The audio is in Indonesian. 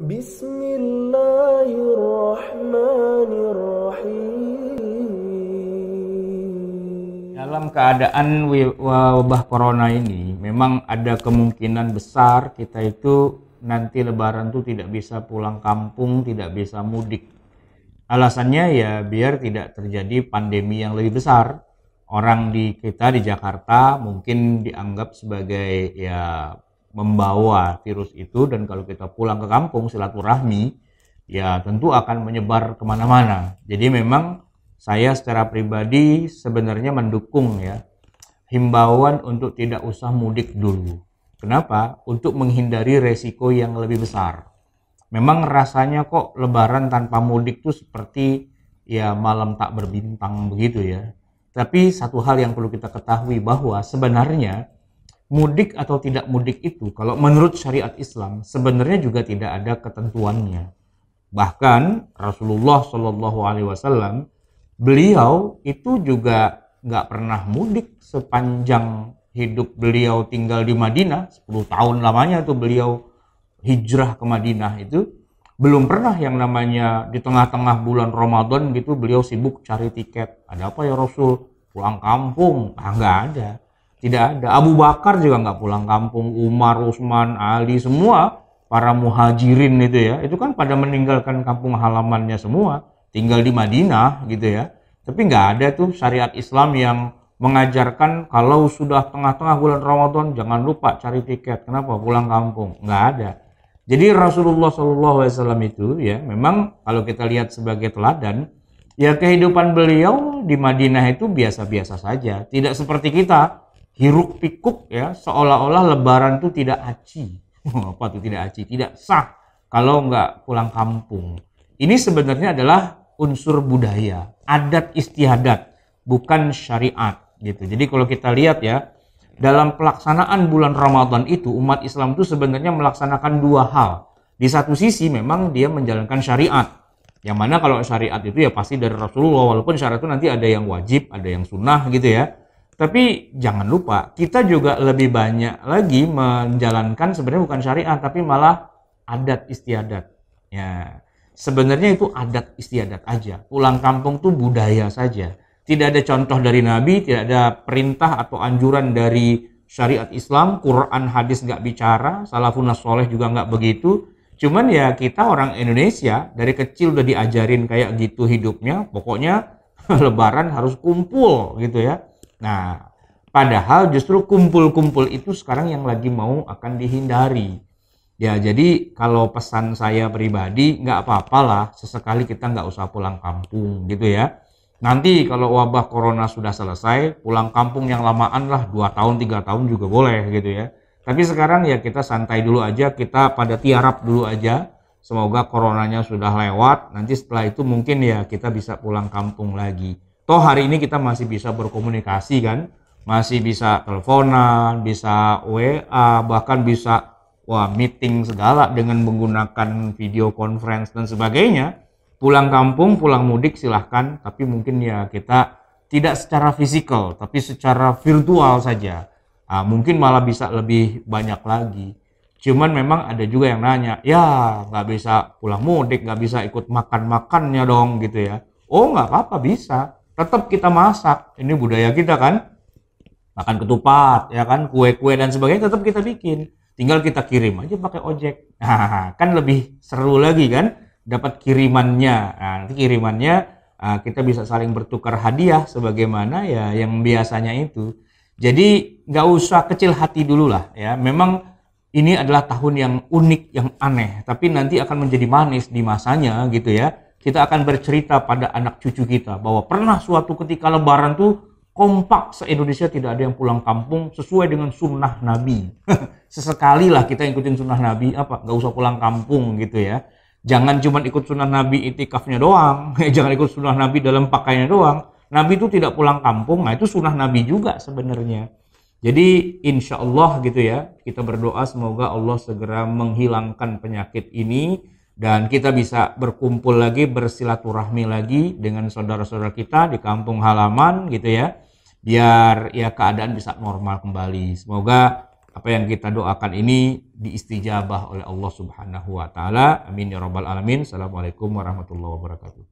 Bismillahirrahmanirrahim. Dalam keadaan wabah corona ini memang ada kemungkinan besar kita itu nanti lebaran tuh tidak bisa pulang kampung, tidak bisa mudik. Alasannya ya biar tidak terjadi pandemi yang lebih besar. Orang di kita di Jakarta mungkin dianggap sebagai ya membawa virus itu dan kalau kita pulang ke kampung silaturahmi ya tentu akan menyebar kemana-mana jadi memang saya secara pribadi sebenarnya mendukung ya himbauan untuk tidak usah mudik dulu kenapa untuk menghindari resiko yang lebih besar memang rasanya kok lebaran tanpa mudik tuh seperti ya malam tak berbintang begitu ya tapi satu hal yang perlu kita ketahui bahwa sebenarnya mudik atau tidak mudik itu kalau menurut syariat Islam sebenarnya juga tidak ada ketentuannya. Bahkan Rasulullah Shallallahu Alaihi Wasallam beliau itu juga nggak pernah mudik sepanjang hidup beliau tinggal di Madinah 10 tahun lamanya itu beliau hijrah ke Madinah itu belum pernah yang namanya di tengah-tengah bulan Ramadan gitu beliau sibuk cari tiket ada apa ya Rasul pulang kampung ah nggak ada tidak ada. Abu Bakar juga nggak pulang kampung. Umar, Usman Ali, semua para muhajirin itu ya. Itu kan pada meninggalkan kampung halamannya semua. Tinggal di Madinah gitu ya. Tapi nggak ada tuh syariat Islam yang mengajarkan kalau sudah tengah-tengah bulan Ramadan jangan lupa cari tiket. Kenapa? Pulang kampung. Nggak ada. Jadi Rasulullah SAW itu ya memang kalau kita lihat sebagai teladan ya kehidupan beliau di Madinah itu biasa-biasa saja. Tidak seperti kita hiruk pikuk ya seolah-olah lebaran itu tidak aci apa itu tidak aci tidak sah kalau nggak pulang kampung ini sebenarnya adalah unsur budaya adat istiadat bukan syariat gitu jadi kalau kita lihat ya dalam pelaksanaan bulan Ramadan itu umat Islam itu sebenarnya melaksanakan dua hal di satu sisi memang dia menjalankan syariat yang mana kalau syariat itu ya pasti dari Rasulullah walaupun syariat itu nanti ada yang wajib ada yang sunnah gitu ya tapi jangan lupa, kita juga lebih banyak lagi menjalankan sebenarnya bukan syariat, tapi malah adat istiadat. Ya, sebenarnya itu adat istiadat aja. Pulang kampung tuh budaya saja. Tidak ada contoh dari Nabi, tidak ada perintah atau anjuran dari syariat Islam, Quran, hadis nggak bicara, salafun soleh juga nggak begitu. Cuman ya kita orang Indonesia dari kecil udah diajarin kayak gitu hidupnya, pokoknya lebaran harus kumpul gitu ya Nah, padahal justru kumpul-kumpul itu sekarang yang lagi mau akan dihindari. Ya, jadi kalau pesan saya pribadi, nggak apa-apalah sesekali kita nggak usah pulang kampung gitu ya. Nanti kalau wabah corona sudah selesai, pulang kampung yang lamaan lah 2 tahun, 3 tahun juga boleh gitu ya. Tapi sekarang ya kita santai dulu aja, kita pada tiarap dulu aja. Semoga coronanya sudah lewat, nanti setelah itu mungkin ya kita bisa pulang kampung lagi. Toh hari ini kita masih bisa berkomunikasi kan, masih bisa teleponan, bisa WA, bahkan bisa wah meeting segala dengan menggunakan video conference dan sebagainya. Pulang kampung, pulang mudik silahkan, tapi mungkin ya kita tidak secara fisikal, tapi secara virtual saja. Nah, mungkin malah bisa lebih banyak lagi. Cuman memang ada juga yang nanya, ya nggak bisa pulang mudik, nggak bisa ikut makan-makannya dong gitu ya. Oh nggak apa-apa bisa tetap kita masak. Ini budaya kita kan. Makan ketupat, ya kan, kue-kue dan sebagainya tetap kita bikin. Tinggal kita kirim aja pakai ojek. Nah, kan lebih seru lagi kan dapat kirimannya. Nah, nanti kirimannya eh, kita bisa saling bertukar hadiah sebagaimana ya yang biasanya itu. Jadi nggak usah kecil hati dulu lah ya. Memang ini adalah tahun yang unik, yang aneh, tapi nanti akan menjadi manis di masanya gitu ya kita akan bercerita pada anak cucu kita bahwa pernah suatu ketika lebaran tuh kompak se-Indonesia tidak ada yang pulang kampung sesuai dengan sunnah Nabi. Sesekali lah kita ikutin sunnah Nabi, apa? Gak usah pulang kampung gitu ya. Jangan cuma ikut sunnah Nabi itikafnya doang, jangan ikut sunnah Nabi dalam pakaiannya doang. Nabi itu tidak pulang kampung, nah itu sunnah Nabi juga sebenarnya. Jadi insya Allah gitu ya, kita berdoa semoga Allah segera menghilangkan penyakit ini dan kita bisa berkumpul lagi bersilaturahmi lagi dengan saudara-saudara kita di kampung halaman gitu ya biar ya keadaan bisa normal kembali semoga apa yang kita doakan ini diistijabah oleh Allah Subhanahu wa taala amin ya rabbal alamin assalamualaikum warahmatullahi wabarakatuh